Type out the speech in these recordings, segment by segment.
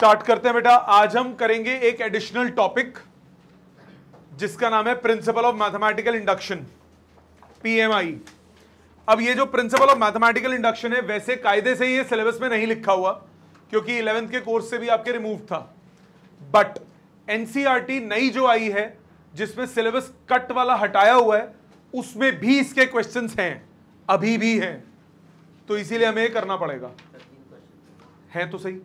start करते हैं बेटा आज हम करेंगे एक एडिशनल टॉपिक जिसका नाम है principle of mathematical induction PMI अब ये जो प्रिंसिपल ऑफ मैथमेटिकल इंडक्शन है वैसे कायदे से ये सिलेबस में नहीं लिखा हुआ क्योंकि इलेवेंथ के कोर्स से भी आपके रिमूव था बट एनसीईआरटी e नई जो आई है जिसमें सिलेबस कट वाला हटाया हुआ है उसमें भी इसके क्वेश्चन हैं अभी भी हैं तो इसीलिए हमें करना पड़ेगा है तो सही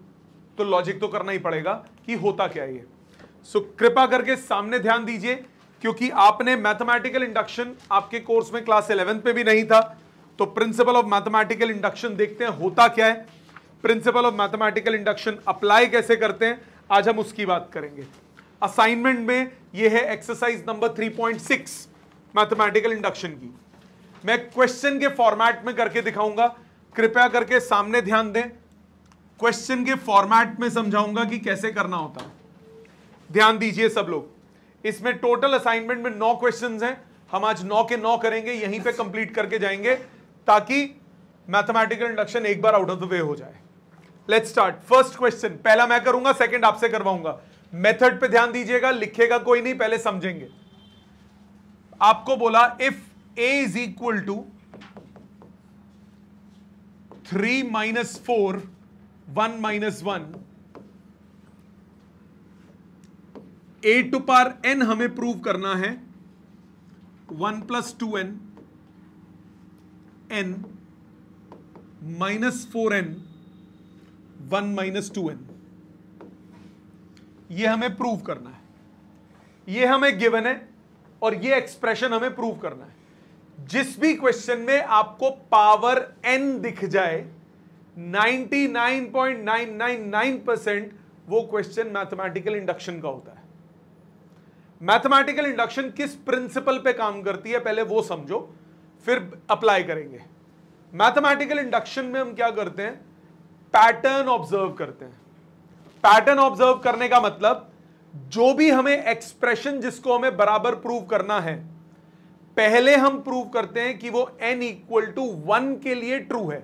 तो लॉजिक तो करना ही पड़ेगा कि होता क्या ये सो so, कृपा करके सामने ध्यान दीजिए क्योंकि आपने मैथमेटिकल इंडक्शन आपके कोर्स में क्लास इलेवेंथ में भी नहीं था तो प्रिंसिपल ऑफ मैथमेटिकल इंडक्शन देखते हैं होता क्या है principle of mathematical induction apply कैसे करते हैं आज हम उसकी बात करेंगे असाइनमेंट में यह है एक्सरसाइज नंबर 3.6 मैथमेटिकल इंडक्शन की मैं क्वेश्चन के फॉर्मेट में करके दिखाऊंगा कृपया करके सामने ध्यान दें क्वेश्चन के फॉर्मेट में समझाऊंगा कि कैसे करना होता है ध्यान दीजिए सब लोग इसमें टोटल असाइनमेंट में नौ क्वेश्चन हैं हम आज नौ के नौ करेंगे यहीं पे कंप्लीट करके जाएंगे ताकि मैथमेटिकल इंडक्शन एक बार आउट ऑफ द वे हो जाए लेट्स स्टार्ट फर्स्ट क्वेश्चन पहला मैं करूंगा सेकंड आपसे करवाऊंगा मेथड पे ध्यान दीजिएगा लिखेगा कोई नहीं पहले समझेंगे आपको बोला if A is equal to three minus four one minus one A to power n हमें प्रूव करना है one plus two n n minus four n one minus two n यह हमें प्रूव करना है यह हमें गिवन है और यह एक्सप्रेशन हमें प्रूव करना है जिस भी क्वेश्चन में आपको पावर एन दिख जाए 99.999 परसेंट वो क्वेश्चन मैथमेटिकल इंडक्शन का होता है मैथमेटिकल इंडक्शन किस प्रिंसिपल पे काम करती है पहले वो समझो फिर अप्लाई करेंगे मैथमेटिकल इंडक्शन में हम क्या करते हैं पैटर्न ऑब्जर्व करते हैं पैटर्न ऑब्जर्व करने का मतलब जो भी हमें एक्सप्रेशन जिसको हमें बराबर प्रूव करना है पहले हम प्रूव करते हैं कि वो n इक्वल टू वन के लिए ट्रू है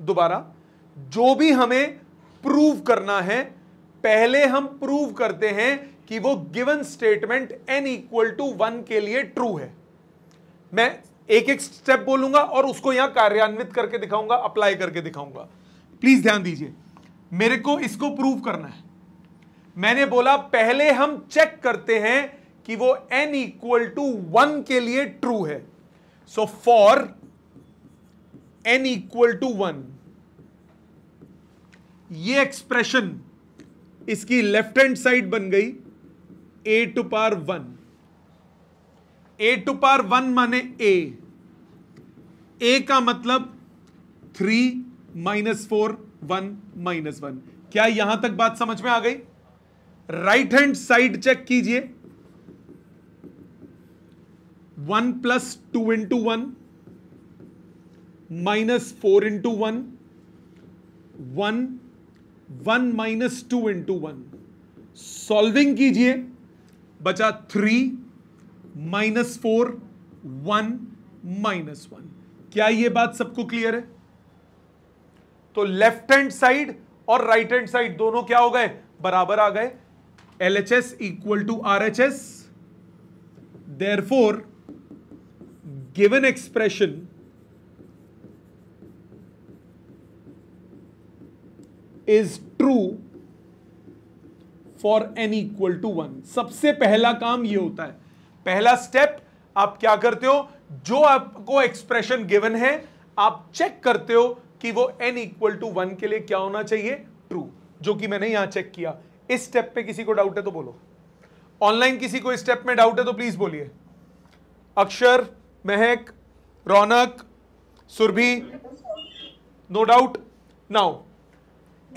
दोबारा जो भी हमें प्रूव करना है पहले हम प्रूव करते हैं कि वो given statement n equal to one के लिए ट्रू है मैं एक एक स्टेप बोलूंगा और उसको यहां कार्यान्वित करके दिखाऊंगा अप्लाई करके दिखाऊंगा प्लीज ध्यान दीजिए मेरे को इसको प्रूव करना है मैंने बोला पहले हम चेक करते हैं कि वो एन इक्वल टू वन के लिए ट्रू है so for n equal to one ये एक्सप्रेशन इसकी लेफ्ट हैंड साइड बन गई A to power one A to power one माने ए ए का मतलब three minus four one minus one क्या यहां तक बात समझ में आ गई राइट हैंड साइड चेक कीजिए one plus two into one minus four into one one one minus two into one solving कीजिए बचा three minus four one minus one क्या ये बात सबको क्लियर है तो लेफ्ट हैंड साइड और राइट हैंड साइड दोनों क्या हो गए बराबर आ गए L H S equal to R H S therefore given expression is true for n equal to one सबसे पहला काम ये होता है पहला स्टेप आप क्या करते हो जो आपको एक्सप्रेशन गिवन है आप चेक करते हो कि वो एन इक्वल टू वन के लिए क्या होना चाहिए ट्रू जो कि मैंने यहां चेक किया इस स्टेप पे किसी को डाउट है तो बोलो ऑनलाइन किसी को इस स्टेप में डाउट है तो प्लीज बोलिए Akshar Mahak Raunak Surabhi no doubt now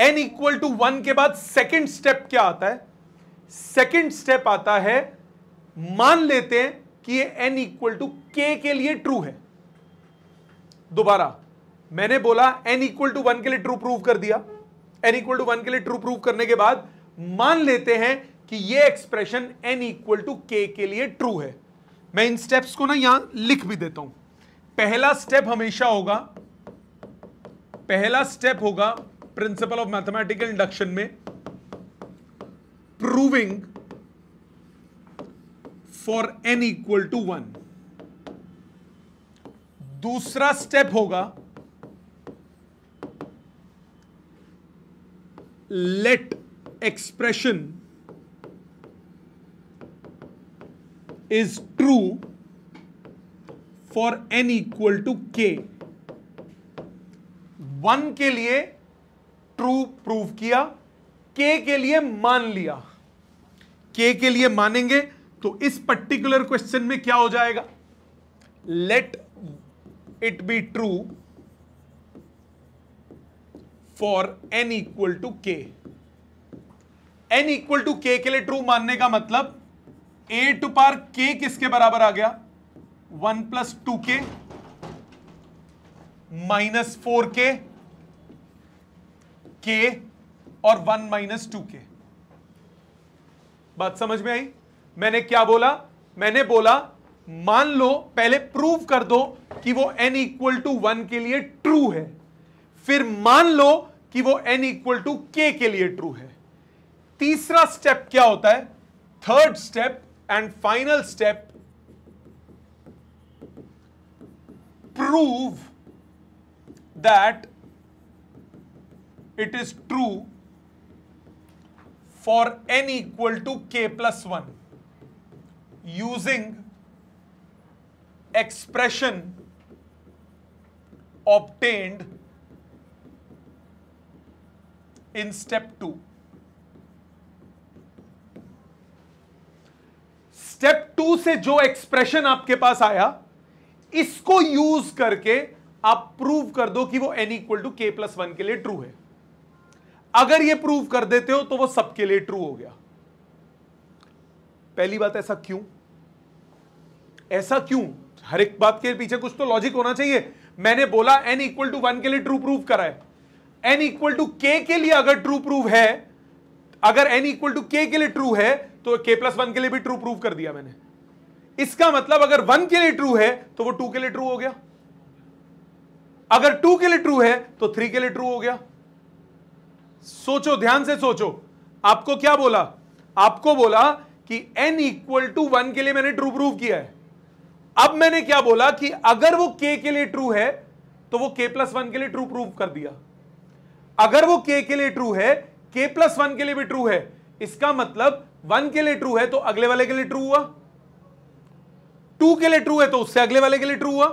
n equal to one के बाद सेकेंड स्टेप क्या आता है सेकेंड स्टेप आता है मान लेते हैं कि ये एन इक्वल टू के के लिए ट्रू है दोबारा मैंने बोला एन इक्वल टू वन के लिए ट्रू प्रूव कर दिया एन इक्वल टू वन के लिए ट्रू प्रूव करने के बाद मान लेते हैं कि ये expression N equal to k के लिए ट्रू है मैं इन स्टेप्स को ना यहां लिख भी देता हूं पहला स्टेप हमेशा होगा पहला स्टेप होगा प्रिंसिपल ऑफ मैथमेटिकल इंडक्शन में proving for n equal to one दूसरा स्टेप होगा let expression is true for n equal to k one के लिए ट्रू प्रूव किया के के लिए मान लिया के के लिए मानेंगे तो इस पर्टिकुलर क्वेश्चन में क्या हो जाएगा let it be true for n equal to k n equal to k के लिए ट्रू मानने का मतलब ए टू पार के किसके बराबर आ गया one plus two k minus four k के और वन माइनस टू के बात समझ में आई मैंने क्या बोला मैंने बोला मान लो पहले प्रूव कर दो कि वो n इक्वल टू वन के लिए ट्रू है फिर मान लो कि वो n इक्वल टू के के लिए ट्रू है तीसरा स्टेप क्या होता है third step and final step prove that it is true for n equal to k plus 1 using expression obtained in step 2 step two से जो एक्सप्रेशन आपके पास आया इसको यूज करके आप प्रूव कर दो कि वो n equal to k plus one के लिए ट्रू है अगर ये प्रूव कर देते हो तो वो सबके लिए ट्रू हो गया पहली बात ऐसा क्यों ऐसा क्यों हर एक बात के पीछे कुछ तो लॉजिक होना चाहिए मैंने बोला एन इक्वल टू वन के लिए ट्रू प्रूव करा है एन इक्वल टू के के लिए अगर ट्रू प्रूव है अगर एन इक्वल टू के के लिए ट्रू है तो के प्लस वन के लिए भी ट्रू प्रूव कर दिया मैंने इसका मतलब अगर वन के लिए ट्रू है तो वो टू के लिए ट्रू हो गया अगर टू के लिए ट्रू है तो थ्री के लिए ट्रू हो गया सोचो ध्यान से सोचो आपको क्या बोला आपको बोला कि n इक्वल टू वन के लिए मैंने ट्रू प्रूव किया है अब मैंने क्या बोला कि अगर वो k के लिए ट्रू है तो वो k प्लस वन के लिए ट्रू प्रूव कर दिया अगर वो k के लिए ट्रू है k प्लस वन के लिए भी ट्रू है इसका मतलब वन के लिए ट्रू है तो अगले वाले के लिए ट्रू हुआ टू के लिए ट्रू है तो उससे अगले वाले के लिए ट्रू हुआ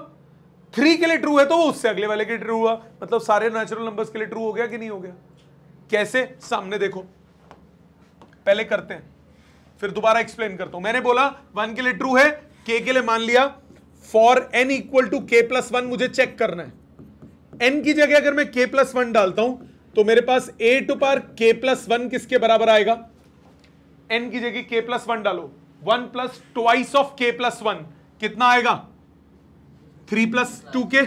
थ्री के लिए ट्रू है तो उससे अगले वाले के लिए ट्रू हुआ मतलब सारे नेचुरल नंबर्स के लिए ट्रू हो गया कि नहीं हो गया कैसे सामने देखो पहले करते हैं फिर दोबारा एक्सप्लेन करता हूं मैंने बोला वन के लिए ट्रू है के के लिए मान लिया for n equal to k plus one मुझे चेक करना है एन की जगह अगर मैं के प्लस वन डालता हूं तो मेरे पास ए to power k plus one किसके बराबर आएगा एन की जगह के प्लस वन डालो one plus twice of k plus one कितना आएगा थ्री प्लस टू के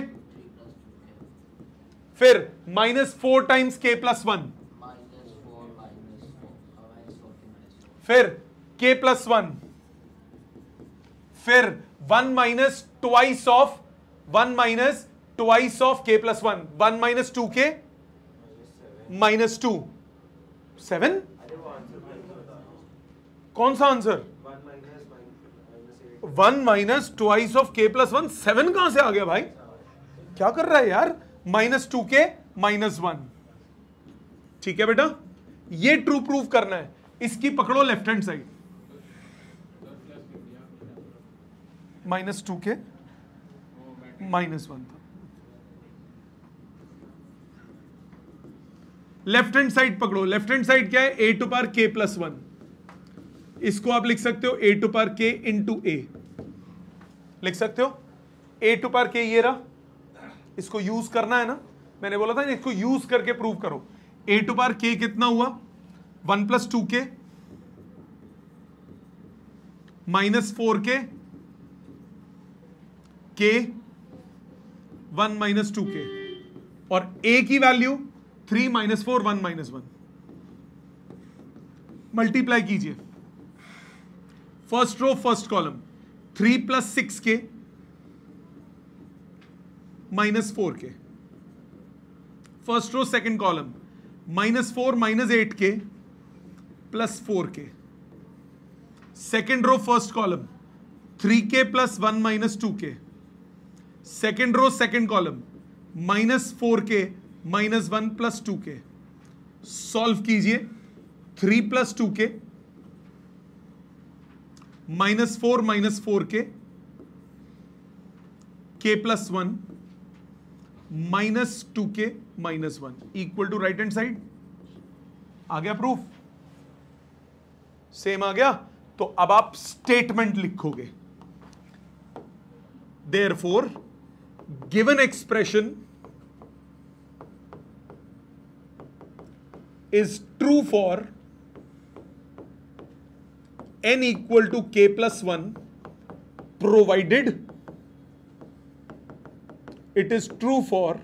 फिर minus four times k plus one फिर के प्लस वन फिर one minus twice of one minus twice of k plus one one minus two k minus two seven कौन सा answer one minus twice of k plus one seven कहां से आ गया भाई क्या कर रहा है यार minus two k minus one ठीक है बेटा ये ट्रू प्रूफ करना है इसकी पकड़ो left hand side minus two k minus one था लेफ्ट हैंड साइड पकड़ो लेफ्ट हैंड साइड क्या है A to power k plus one इसको आप लिख सकते हो ए टू पार के इन टू ए लिख सकते हो ए टू पार के ये रहा इसको यूज करना है ना मैंने बोला था इसको यूज करके प्रूव करो ए टू पार के कितना हुआ one plus two k minus four k k one minus two k और ए की value three minus four one minus one multiply कीजिए first row first column three plus six k minus four k first row second column minus four minus eight k plus four k second row first column three k plus one minus two k second row second column minus four k minus one plus two k solve कीजिए three plus two k minus four minus four k k plus one minus two k minus one equal to right hand side आ गया proof same आ गया तो अब आप statement लिखोगे therefore given expression is true for n equal to k plus one provided it is true for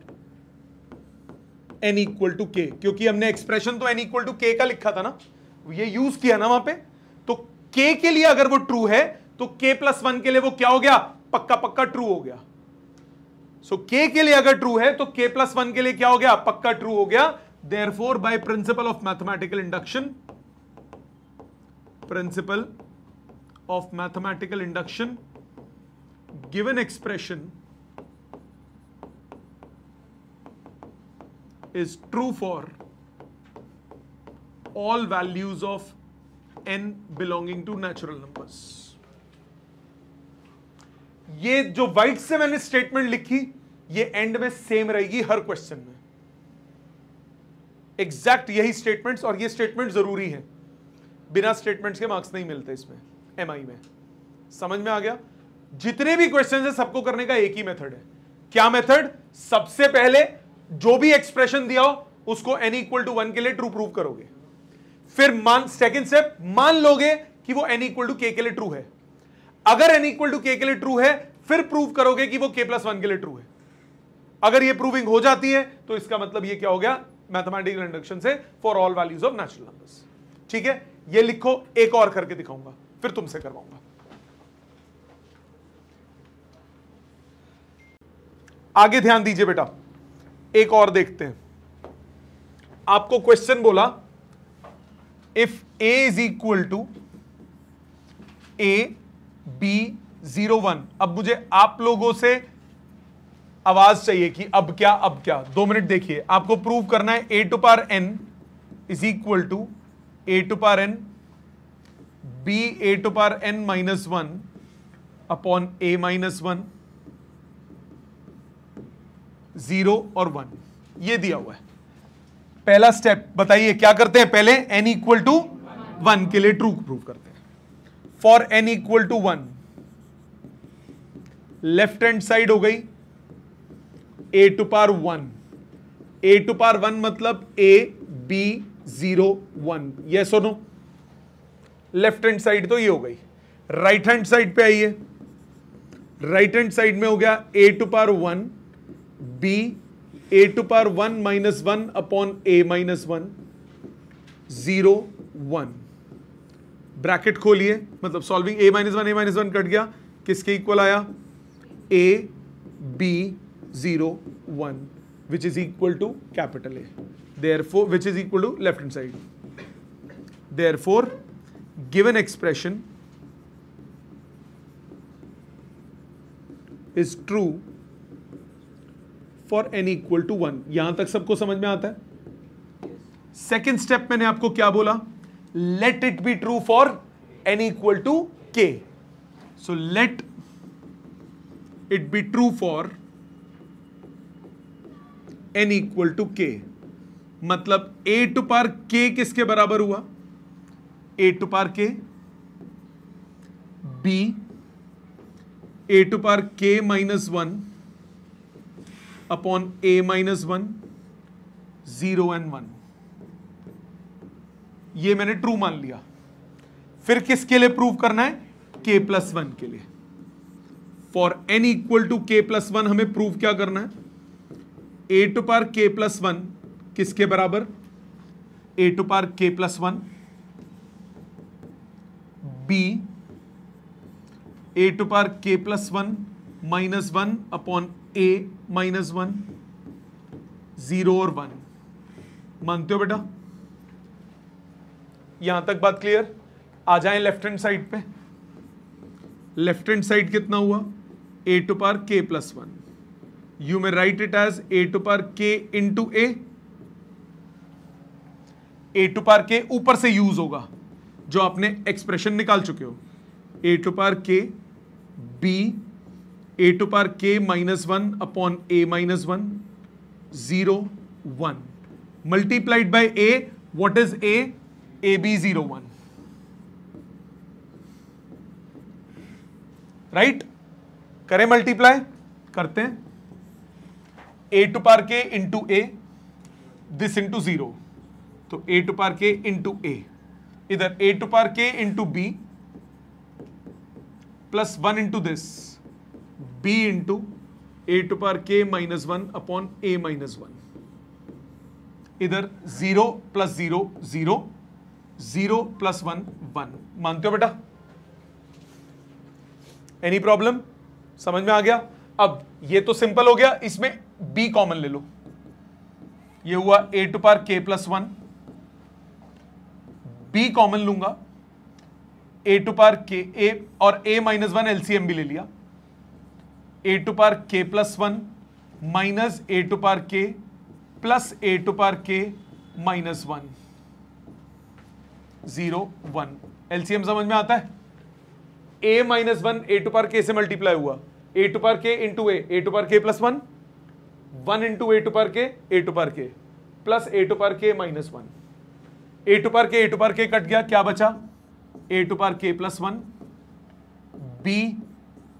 n equal to k क्योंकि हमने expression तो एन इक्वल टू के का लिखा था ना ये यूज किया ना वहां पे तो के के लिए अगर वो ट्रू है तो के प्लस वन के लिए वो क्या हो गया पक्का पक्का ट्रू हो गया सो so, के के लिए अगर ट्रू है तो के प्लस वन के लिए क्या हो गया पक्का ट्रू हो गया therefore by principle of mathematical induction principle of mathematical induction given expression is true for all values of n belonging to natural numbers ये जो वाइट से मैंने स्टेटमेंट लिखी ये एंड में सेम रहेगी हर क्वेश्चन में एग्जैक्ट यही स्टेटमेंट्स और ये स्टेटमेंट जरूरी है बिना स्टेटमेंट्स के मार्क्स नहीं मिलते इसमें एम में समझ में आ गया जितने भी क्वेश्चन है सबको करने का एक ही मेथड है क्या मेथड सबसे पहले जो भी एक्सप्रेशन दिया हो उसको एन इक्वल टू वन के लिए ट्रू प्रूव करोगे फिर मान सेकेंड स्टेप मान लोगे कि वो एन इक्वल टू के के लिए ट्रू है अगर एन इक्वल टू के के लिए ट्रू है फिर प्रूव करोगे कि वो के प्लस वन के लिए ट्रू है अगर ये प्रूविंग हो जाती है तो इसका मतलब ये क्या हो गया मैथमेटिकल इंडक्शन से for all values of natural numbers ठीक है ये लिखो एक और करके दिखाऊंगा फिर तुमसे करवाऊंगा आगे ध्यान दीजिए बेटा एक और देखते हैं आपको क्वेश्चन बोला if A is equal to A B zero one अब मुझे आप लोगों से आवाज चाहिए कि अब क्या अब क्या दो मिनट देखिए आपको प्रूव करना है A to power n is equal to A to power n B A to power n minus one upon A minus one zero और वन ये दिया हुआ है पहला स्टेप बताइए क्या करते हैं पहले एन इक्वल टू वन के लिए ट्रू प्रूव करते हैं for n equal to one left hand side हो गई A to power one A to power one मतलब ए बी जीरो वन ये सुनो लेफ्ट हैंड साइड तो ये हो गई राइट हैंड साइड पे आइए राइट हैंड साइड में हो गया A to power one B A to power one minus one upon A minus one zero one bracket खोलिए मतलब solving A minus one A minus one cut गया किसके equal आया A B zero one which is equal to capital A therefore which is equal to left hand side therefore given expression is true for n equal to one यहां तक सबको समझ में आता है second step मैंने आपको क्या बोला let it be true for n equal to k so let it be true for n equal to k मतलब ए टू पार के किसके बराबर हुआ ए टू पार के B A to power k minus one upon A minus one zero and one ये मैंने true मान लिया फिर किसके लिए प्रूव करना है के प्लस वन के लिए for n equal to k plus one हमें प्रूव क्या करना है A to power k plus one किसके बराबर ए to power k plus one B A to power k plus one minus one upon A minus one zero और one मानते हो बेटा यहां तक बात क्लियर आ जाए लेफ्ट हैंड साइड पे लेफ्ट हैंड साइड कितना हुआ A to power k plus one you may write it as A to power k to A A to power के ऊपर से यूज होगा जो आपने एक्सप्रेशन निकाल चुके हो ए टू पार के B A to power k minus one upon A minus one zero one multiplied by A what is A A B zero one right करें मल्टीप्लाई करते हैं A to power k into A this into zero तो A to power k into ए इधर ए to power k into B plus one into this B into A to power k minus one upon A minus one इधर zero plus zero zero zero plus one one मानते हो बेटा any problem समझ में आ गया अब ये तो सिंपल हो गया इसमें बी कॉमन ले लो ये हुआ A to power k plus one B common लूंगा ए टू पार के ए और ए माइनस वन एलसीएम भी ले लिया ए to power k plus one minus A to power k plus A to power k minus one zero one LCM समझ में आता है A minus one A to power k से multiply हुआ A to power k into A A to power k plus one one into A to power k A to power k plus A to power k minus one A to power k A to power के cut गया क्या बचा ए to power k plus one B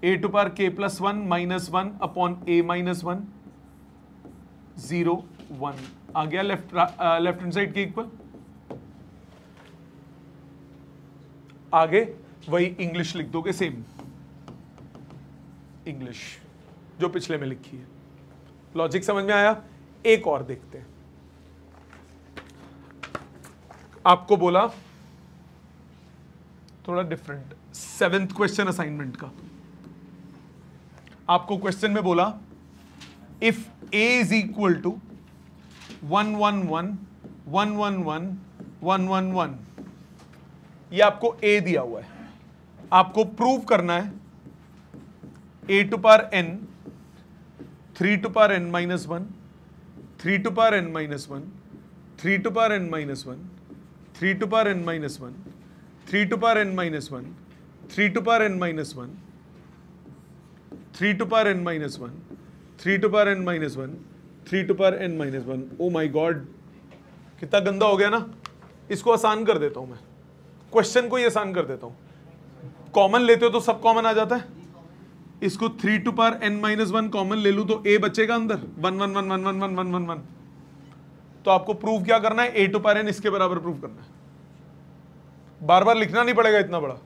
A to power k plus one minus one upon A minus one zero one आ गया left left hand side के equal आगे वही English लिख दोगे सेम इंग्लिश जो पिछले में लिखी है लॉजिक समझ में आया एक और देखते हैं आपको बोला थोड़ा डिफरेंट सेवेंथ क्वेश्चन असाइनमेंट का आपको क्वेश्चन में बोला if A is equal to one one one one one one one one one ये आपको ए दिया हुआ है आपको प्रूव करना है A to power n three to power n minus one three to power n minus one three to power n minus one three to power n minus one three to power n minus one three to power n minus one three to power n minus one three to power n minus one three to power n minus one oh my God कितना गंदा हो गया ना इसको आसान कर देता हूँ मैं क्वेश्चन को ही आसान कर देता हूँ कॉमन लेते हो तो सब कॉमन आ जाता है इसको three to power n minus one common ले लूँ तो ए बचेगा अंदर one one one one one one one one one तो आपको प्रूव क्या करना है ए टू पार एन इसके बराबर प्रूव करना है बार बार लिखना नहीं पड़ेगा इतना बड़ा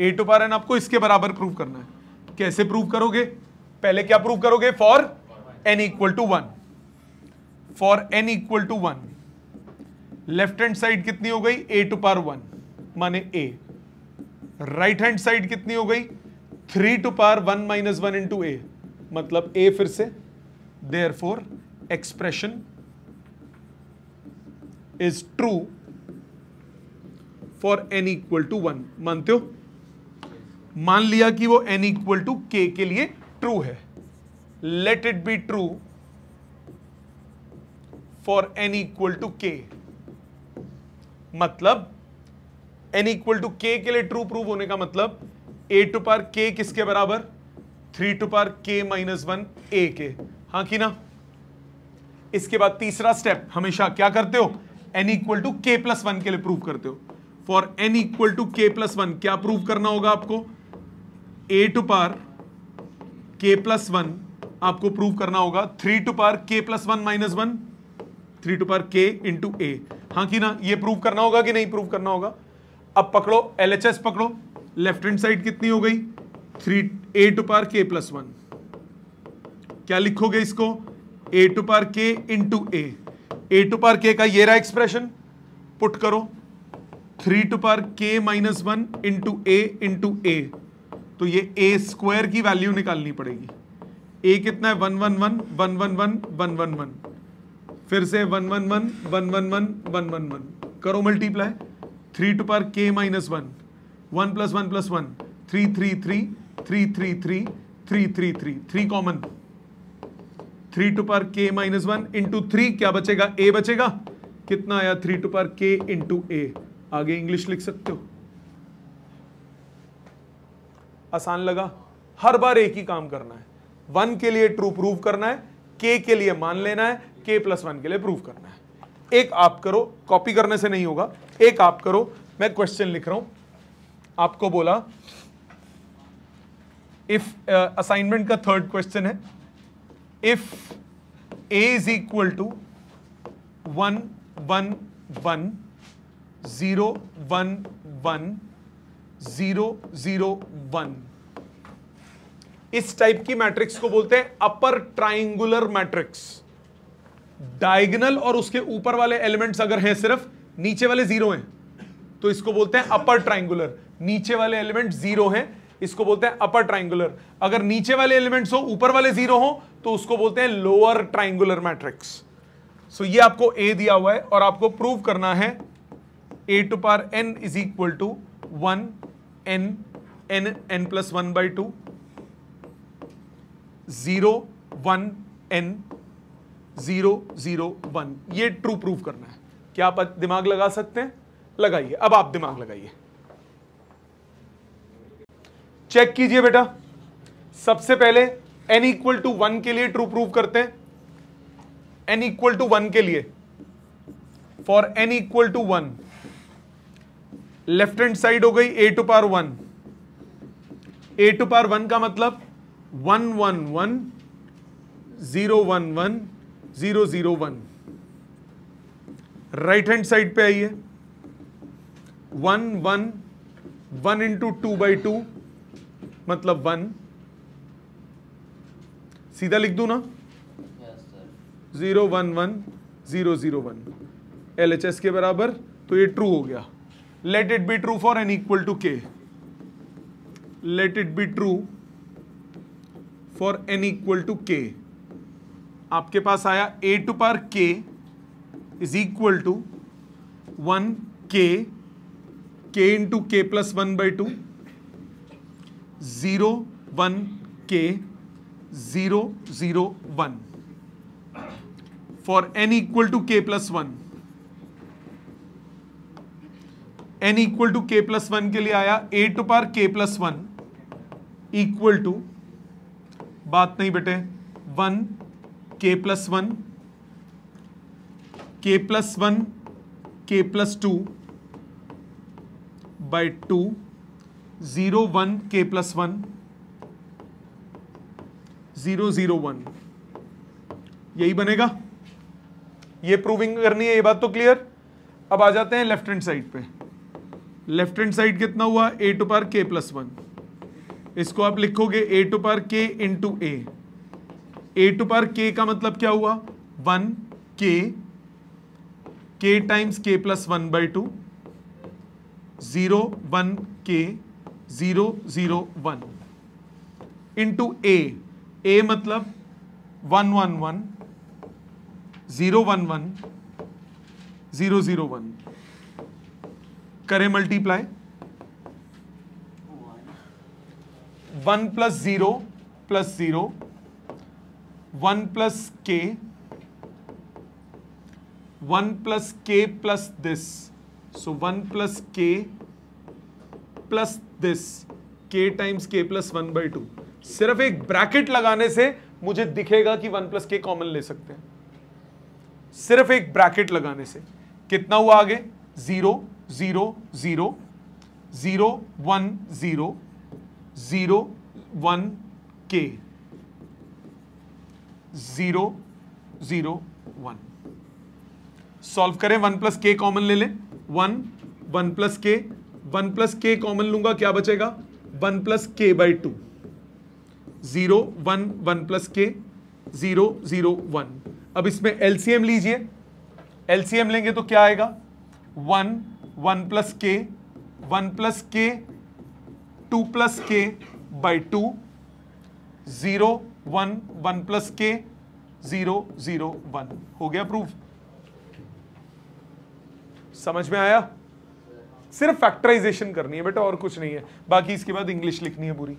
ए टू पार एन आपको इसके बराबर प्रूव करना है कैसे प्रूव करोगे पहले क्या प्रूव करोगे for n equal to one for n equal to one left hand side कितनी हो गई ए टू पार वन माने ए राइट हैंड साइड कितनी हो गई three to power one minus one into A मतलब ए फिर से therefore expression is true for n equal to one मानते हो मान लिया कि वो एन इक्वल टू के के लिए ट्रू है let it be true for n equal to k मतलब एन इक्वल टू के के लिए ट्रू प्रूव होने का मतलब ए टू पार के किसके बराबर three to power k minus one ए के हाँ कि ना इसके बाद तीसरा स्टेप हमेशा क्या करते हो n equal to k plus one के लिए प्रूव करते हो for n equal to k plus one क्या प्रूव करना होगा आपको ए to power k plus one आपको प्रूव करना होगा three to power k plus one minus one three to power k into ए हाँ कि ना ये प्रूव करना होगा कि नहीं प्रूव करना होगा अब पकड़ो एल एच एस पकड़ो लेफ्ट हैंड साइड कितनी हो गई three A to power k plus one क्या लिखोगे इसको ए to power k into A A to power के का ये रहा एक्सप्रेशन पुट करो three to power k minus one into A into A तो ये ए स्क्वायर की वैल्यू निकालनी पड़ेगी ए कितना है one one one one one one one one one फिर से one one one one one one one one one करो multiply three to power k minus one one plus one plus one three three three three three three three three three three common three to power k minus one into three क्या बचेगा ए बचेगा कितना आया three to power के into ए आगे English लिख सकते हो आसान लगा हर बार एक ही काम करना है वन के लिए ट्रू प्रूव करना है के के लिए मान लेना है के प्लस वन के लिए प्रूव करना है एक आप करो कॉपी करने से नहीं होगा एक आप करो मैं क्वेश्चन लिख रहा हूं आपको बोला इफ असाइनमेंट uh, का थर्ड क्वेश्चन है if A is equal to one one one zero one one zero zero one इस टाइप की मैट्रिक्स को बोलते हैं अपर ट्राइंगुलर मैट्रिक्स डायगनल और उसके ऊपर वाले एलिमेंट्स अगर हैं सिर्फ नीचे वाले जीरो हैं तो इसको बोलते हैं अपर ट्राइंगुलर नीचे वाले एलिमेंट जीरो हैं इसको बोलते हैं अपर ट्राइंगुलर अगर नीचे वाले एलिमेंट्स हो ऊपर वाले जीरो हो तो उसको बोलते हैं लोअर ट्राइंगुलर मैट्रिक्स सो ये आपको ए दिया हुआ है और आपको प्रूव करना है A to power n is equal to one n n n plus one by two zero one n zero zero one ये ट्रू प्रूव करना है क्या आप दिमाग लगा सकते हैं लगाइए अब आप दिमाग लगाइए चेक कीजिए बेटा सबसे पहले एन इक्वल टू वन के लिए ट्रू प्रूव करते हैं एन इक्वल टू वन के लिए for n equal to one left hand side हो गई A to power one A to power one का मतलब one one one zero one one zero zero one right hand side पे आइए one one one into two by two मतलब one सीधा लिख दू ना zero one one zero zero one L के बराबर तो ये ट्रू हो गया let it be true for n equal to k let it be true for n equal to k आपके पास आया a to power k is equal to one k k into k plus one by two zero one k zero zero one for n equal to k plus one n equal to k plus one के लिए आया ए to power k plus one equal to बात नहीं बेटे one k plus one k plus one k plus two by two zero one k plus one zero zero one यही बनेगा ये proving करनी है ये बात तो क्लियर अब आ जाते हैं लेफ्ट हैंड साइड पे लेफ्ट हैंड साइड कितना हुआ A to power k plus one इसको आप लिखोगे ए to power k to A A to power के का मतलब क्या हुआ one k k times k plus one by two zero one k zero zero one into A A मतलब one one one zero one one zero zero one करें multiply one plus zero plus zero one plus k one plus k plus this so one plus k plus this k times k plus one by two सिर्फ एक bracket लगाने से मुझे दिखेगा कि one plus k common ले सकते हैं सिर्फ एक ब्रैकेट लगाने से कितना हुआ आगे zero zero zero zero one zero zero one k zero zero one solve करें वन प्लस के कॉमन ले लें one one plus k one plus k common लूंगा क्या बचेगा one plus k by two zero one one plus k zero zero one अब इसमें LCM लीजिए LCM लेंगे तो क्या आएगा one one plus k one plus k two plus k by two zero one one plus k zero zero one हो गया proof समझ में आया सिर्फ फैक्टराइजेशन करनी है बेटा और कुछ नहीं है बाकी इसके बाद इंग्लिश लिखनी है पूरी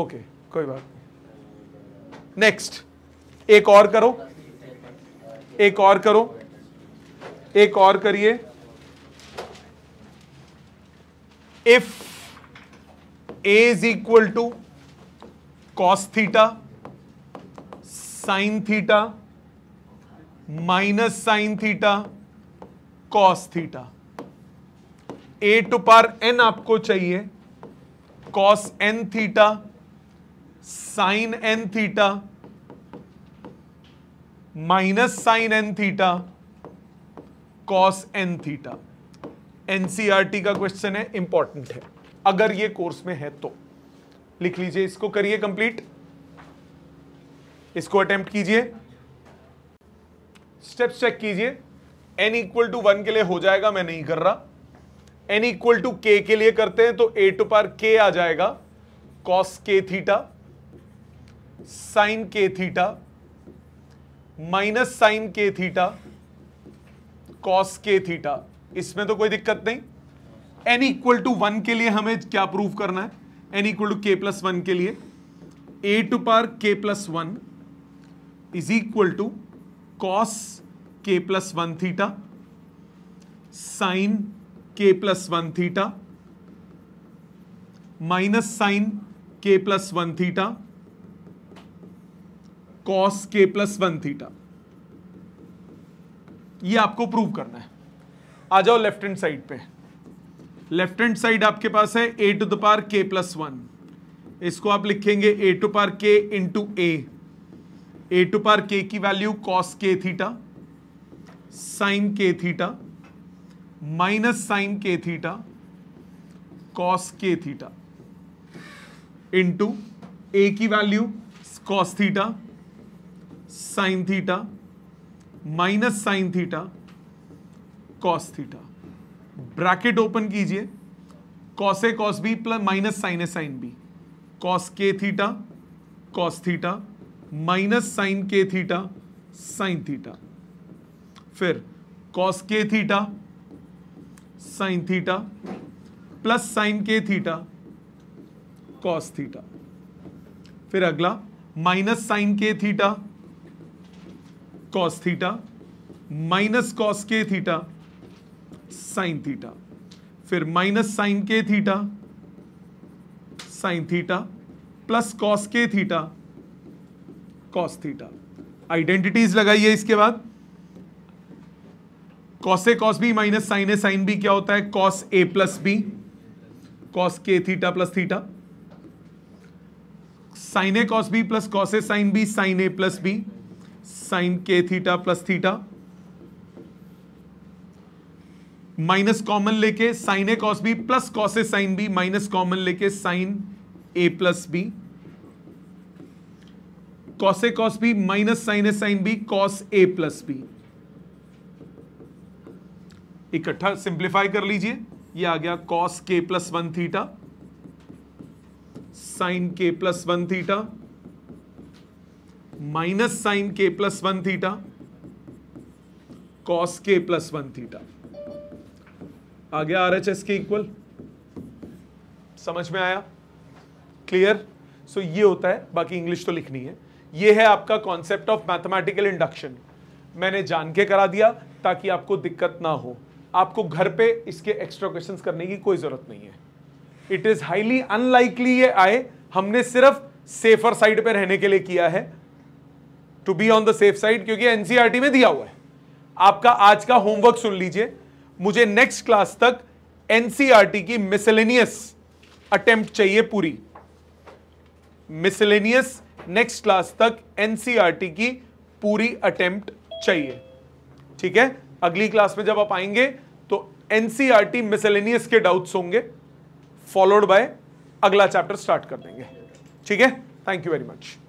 ओके कोई बात नहीं नेक्स्ट एक और करो एक और करो एक और करिए if A is equal to cos theta sine theta minus sine theta cos theta A to power n आपको चाहिए cos n theta sine n theta minus sine n theta cos n theta T का question है important है अगर ये course में है तो लिख लीजिए इसको करिए कंप्लीट इसको अटेम्प्ट कीजिए स्टेप्स चेक कीजिए एन इक्वल टू वन के लिए हो जाएगा मैं नहीं कर रहा एन इक्वल टू के के लिए करते हैं तो ए टू पार के आ जाएगा cos k theta sine k theta minus sine k theta cos k theta इसमें तो कोई दिक्कत नहीं एन इक्वल टू वन के लिए हमें क्या प्रूव करना है n equal to k plus one के लिए a to power k plus one is equal to cos k plus one theta sine k plus one theta minus sine k plus one theta cos k plus one theta ये आपको prove करना है आ जाओ left hand side पे left hand side आपके पास है A to the par k plus one इसको आप लिखेंगे ए to power k into A A to power k की value cos k theta sine k theta minus sine k theta cos k theta into a की value cos theta sine theta minus sine theta cos theta bracket open कीजिए cos a cos b plus minus sine a sine b cos k theta cos theta minus sine k theta sine theta फिर cos k theta sine theta plus sine k theta cos theta फिर अगला minus sine k theta cos theta minus cos k theta sine theta फिर minus sine k theta sine theta plus cos k theta cos theta identities लगाइए इसके बाद cos a cos b minus sine a sine b क्या होता है cos a plus b cos k theta plus theta sine a cos b plus cos a sine b sine a plus b sine k theta plus theta minus common लेके sine a cos b plus cos a sine b minus common लेके sine a plus b cos a cos b minus sine a sine b cos a plus b इकट्ठा simplify कर लीजिए ये आ गया cos k plus one theta sine k plus one theta minus sine k plus one theta cos k plus one theta आ गया r के equal समझ में आया क्लियर सो so, ये होता है बाकी इंग्लिश तो लिखनी है ये है आपका कॉन्सेप्ट ऑफ मैथमेटिकल इंडक्शन मैंने जान के करा दिया ताकि आपको दिक्कत ना हो आपको घर पे इसके एक्स्ट्रा क्वेश्चंस करने की कोई जरूरत नहीं है इट इज हाईली अनलाइकली ये आए हमने सिर्फ सेफर साइड पे रहने के लिए किया है to be on the safe side क्योंकि एनसीईआरटी e में दिया हुआ है आपका आज का होमवर्क सुन लीजिए मुझे नेक्स्ट क्लास तक एनसीईआरटी e की मिसलेनियस अटेम्प्ट चाहिए पूरी मिसलेनियस नेक्स्ट क्लास तक एनसीईआरटी e की पूरी अटेम्प्ट चाहिए ठीक है अगली क्लास में जब आप आएंगे तो एनसीईआरटी मिसलेनियस के डाउट्स होंगे फॉलोड बाय अगला चैप्टर स्टार्ट कर देंगे ठीक है थैंक यू वेरी मच